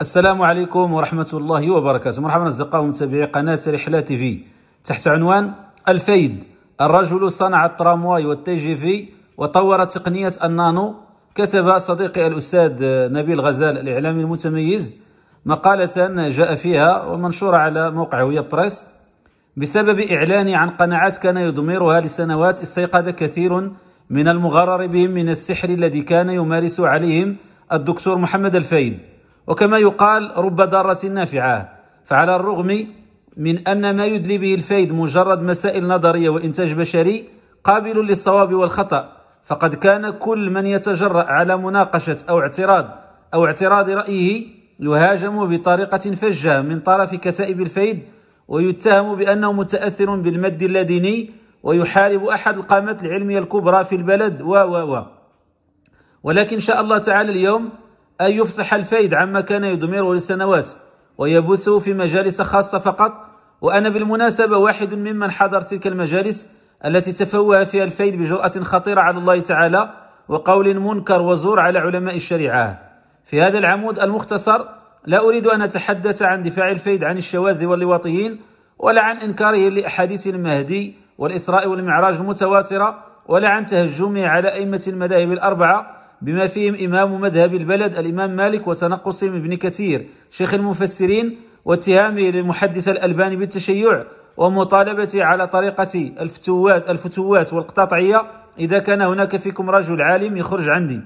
السلام عليكم ورحمة الله وبركاته مرحبا أصدقاء ومتابعي قناة رحلة تي في تحت عنوان الفيد الرجل صنع الترامواي والتي جي في وطور تقنية النانو كتب صديقي الأستاذ نبيل غزال الإعلامي المتميز مقالة جاء فيها ومنشورة على موقع ويا بريس بسبب إعلاني عن قناعات كان يضمرها لسنوات استيقظ كثير من المغرر بهم من السحر الذي كان يمارس عليهم الدكتور محمد الفيد وكما يقال رب ضارة نافعة فعلى الرغم من أن ما يدلي به الفيد مجرد مسائل نظرية وإنتاج بشري قابل للصواب والخطأ فقد كان كل من يتجرأ على مناقشة أو اعتراض أو اعتراض رأيه يهاجم بطريقة فجة من طرف كتائب الفيد ويتهم بأنه متأثر بالمد اللاديني ويحارب أحد القامات العلمية الكبرى في البلد و و و ولكن إن شاء الله تعالى اليوم أن يفصح الفيد عما كان يدمره لسنوات ويبثه في مجالس خاصة فقط وأنا بالمناسبة واحد ممن حضر تلك المجالس التي تفوه فيها الفيد بجرأة خطيرة على الله تعالى وقول منكر وزور على علماء الشريعة في هذا العمود المختصر لا أريد أن أتحدث عن دفاع الفيد عن الشواذ واللواطيين ولا عن إنكاره لأحاديث المهدي والإسراء والمعراج المتواترة ولا عن تهجمه على أئمة المذاهب الأربعة بما فيهم إمام مذهب البلد الإمام مالك وتنقصهم ابن كثير شيخ المفسرين واتهامه للمحدث الألباني بالتشيع ومطالبته على طريقة الفتوات الفتوات والقطاطعية إذا كان هناك فيكم رجل عالم يخرج عندي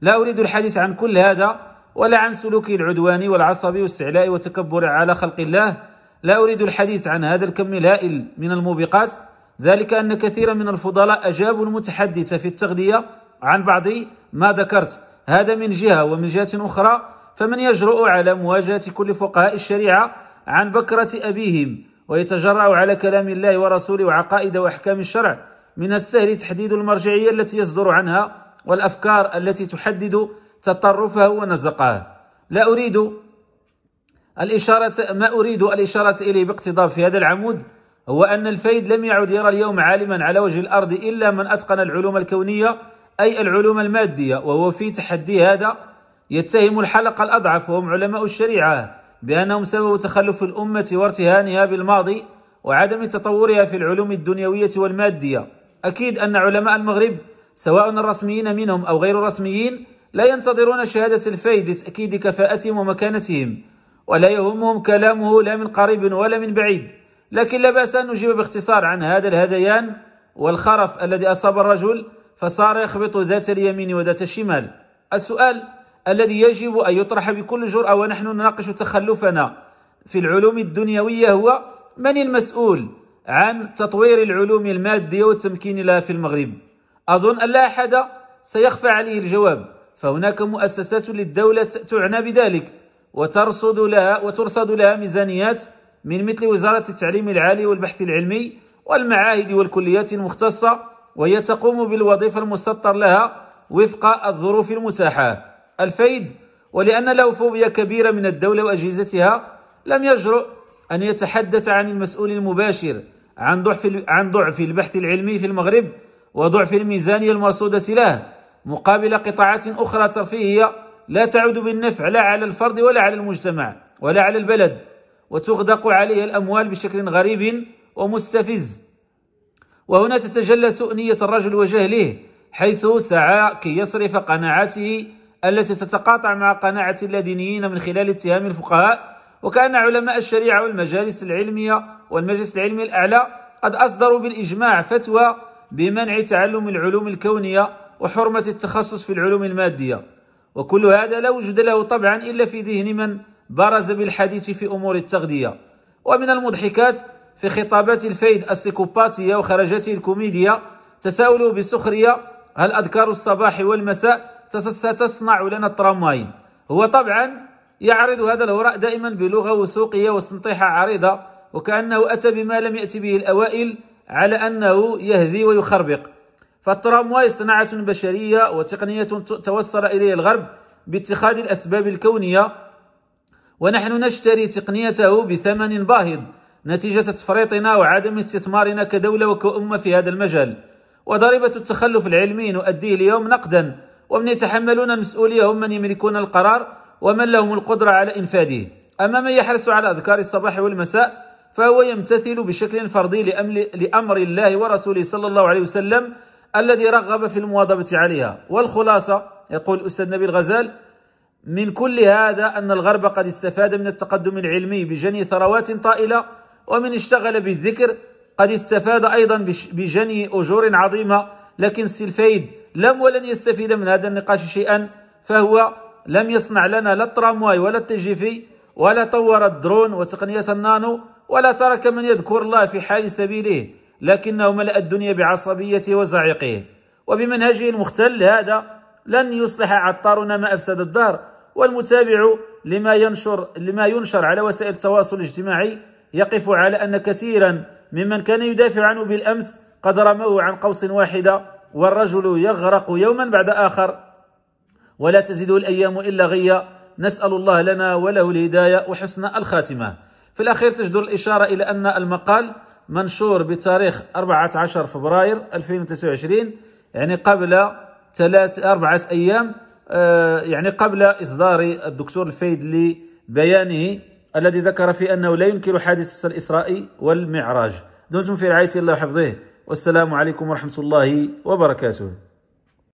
لا أريد الحديث عن كل هذا ولا عن سلوكه العدواني والعصبي والاستعلاء وتكبر على خلق الله لا أريد الحديث عن هذا الكم الهائل من الموبقات ذلك أن كثيرا من الفضلاء أجابوا المتحدث في التغذية عن بعض ما ذكرت هذا من جهة ومن جهة أخرى فمن يجرؤ على مواجهة كل فقهاء الشريعة عن بكرة أبيهم ويتجرأ على كلام الله ورسوله وعقائد وأحكام الشرع من السهل تحديد المرجعية التي يصدر عنها والأفكار التي تحدد تطرفه ونزقه لا أريد الإشارة ما أريد الإشارة إليه باقتضاب في هذا العمود هو أن الفيد لم يعد يرى اليوم عالما على وجه الأرض إلا من أتقن العلوم الكونية أي العلوم المادية وهو في تحدي هذا يتهم الحلقة الأضعف وهم علماء الشريعة بأنهم سبب تخلف الأمة وارتهانها بالماضي وعدم تطورها في العلوم الدنيوية والمادية أكيد أن علماء المغرب سواء الرسميين منهم أو غير الرسميين لا ينتظرون شهادة الفيد لتأكيد كفاءتهم ومكانتهم ولا يهمهم كلامه لا من قريب ولا من بعيد لكن لا بأس أن نجيب باختصار عن هذا الهذيان والخرف الذي أصاب الرجل فصار يخبط ذات اليمين وذات الشمال السؤال الذي يجب أن يطرح بكل جرأة ونحن نناقش تخلفنا في العلوم الدنيوية هو من المسؤول عن تطوير العلوم المادية والتمكين لها في المغرب أظن أن لا أحد سيخفى عليه الجواب فهناك مؤسسات للدولة تعنى بذلك وترصد لها وترصد لها ميزانيات من مثل وزارة التعليم العالي والبحث العلمي والمعاهد والكليات المختصة وهي تقوم بالوظيفة المسطر لها وفق الظروف المتاحة الفيد ولأن له فوبيا كبيرة من الدولة وأجهزتها لم يجرؤ أن يتحدث عن المسؤول المباشر عن ضعف عن ضعف البحث العلمي في المغرب وضعف الميزانية المرصودة له مقابل قطاعات أخرى ترفيهية لا تعود بالنفع لا على الفرد ولا على المجتمع ولا على البلد وتغدق عليها الأموال بشكل غريب ومستفز وهنا تتجلى سؤنية الرجل وجهله حيث سعى كي يصرف قناعاته التي تتقاطع مع قناعة اللادينيين من خلال اتهام الفقهاء وكأن علماء الشريعة والمجالس العلمية والمجلس العلمي الأعلى قد أصدروا بالإجماع فتوى بمنع تعلم العلوم الكونية وحرمة التخصص في العلوم المادية وكل هذا لا وجود له طبعا إلا في ذهن من برز بالحديث في أمور التغذية ومن المضحكات في خطابات الفيد السيكوباتية وخرجاته الكوميديا تساؤلوا بسخرية هل أذكار الصباح والمساء ستصنع لنا الترامواين هو طبعا يعرض هذا الهراء دائما بلغة وثوقية وسنطيحة عريضة وكأنه أتى بما لم يأتي به الأوائل على أنه يهذي ويخربق فالترامواي صناعة بشرية وتقنية توصل إليها الغرب باتخاذ الأسباب الكونية ونحن نشتري تقنيته بثمن باهظ نتيجة تفريطنا وعدم استثمارنا كدولة وكأمة في هذا المجال وضريبة التخلف العلمي نؤديه اليوم نقدا ومن يتحملون المسؤولية هم من يملكون القرار ومن لهم القدرة على إنفاذه أما من يحرص على أذكار الصباح والمساء فهو يمتثل بشكل فردي لأمر الله ورسوله صلى الله عليه وسلم الذي رغب في المواظبة عليها والخلاصة يقول الأستاذ نبيل الغزال من كل هذا أن الغرب قد استفاد من التقدم العلمي بجني ثروات طائلة ومن اشتغل بالذكر قد استفاد أيضا بجني أجور عظيمة لكن سلفيد لم ولن يستفيد من هذا النقاش شيئا فهو لم يصنع لنا لا الترامواي ولا التجيفي ولا طور الدرون وتقنية النانو ولا ترك من يذكر الله في حال سبيله لكنه ملأ الدنيا بعصبيته وزعيقه وبمنهجه المختل هذا لن يصلح عطارنا ما أفسد الدهر والمتابع لما ينشر لما ينشر على وسائل التواصل الاجتماعي يقف على أن كثيرا ممن كان يدافع عنه بالأمس قد رموه عن قوس واحدة والرجل يغرق يوما بعد آخر ولا تزيده الأيام إلا غيا نسأل الله لنا وله الهداية وحسن الخاتمة في الأخير تجدر الإشارة إلى أن المقال منشور بتاريخ 14 فبراير 2023 يعني قبل ثلاث أربعة أيام آه، يعني قبل إصدار الدكتور الفيد لبيانه الذي ذكر في أنه لا ينكر حادثة الإسراء والمعراج دمتم في رعاية الله وحفظه والسلام عليكم ورحمة الله وبركاته